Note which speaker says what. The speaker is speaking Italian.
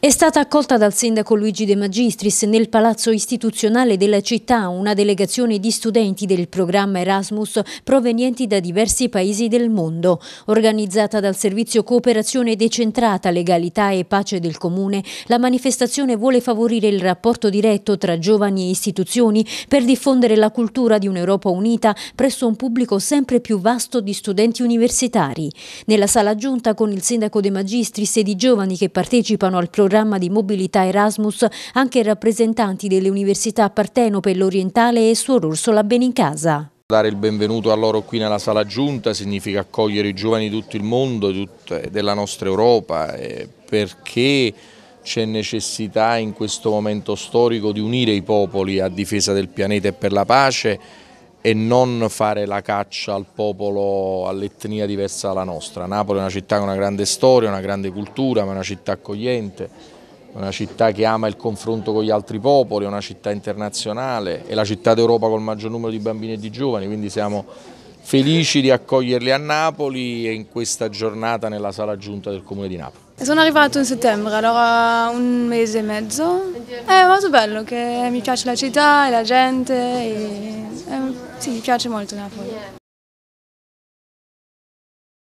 Speaker 1: È stata accolta dal sindaco Luigi De Magistris nel palazzo istituzionale della città una delegazione di studenti del programma Erasmus provenienti da diversi paesi del mondo. Organizzata dal servizio Cooperazione Decentrata, Legalità e Pace del Comune, la manifestazione vuole favorire il rapporto diretto tra giovani e istituzioni per diffondere la cultura di un'Europa unita presso un pubblico sempre più vasto di studenti universitari. Nella sala giunta con il sindaco De Magistris e di giovani che partecipano al programma programma di mobilità Erasmus anche rappresentanti delle università Partenope, l'Orientale e Suor Orsola Benincasa.
Speaker 2: Dare il benvenuto a loro qui nella sala giunta significa accogliere i giovani di tutto il mondo, della nostra Europa, perché c'è necessità in questo momento storico di unire i popoli a difesa del pianeta e per la pace e non fare la caccia al popolo, all'etnia diversa dalla nostra. Napoli è una città con una grande storia, una grande cultura, ma è una città accogliente, una città che ama il confronto con gli altri popoli, è una città internazionale, è la città d'Europa con il maggior numero di bambini e di giovani, quindi siamo felici di accoglierli a Napoli e in questa giornata nella sala giunta del Comune di Napoli.
Speaker 3: Sono arrivato in settembre, allora un mese e mezzo. È molto bello, che mi piace la città e la gente, e, e, eh, sì, mi piace molto Napoli.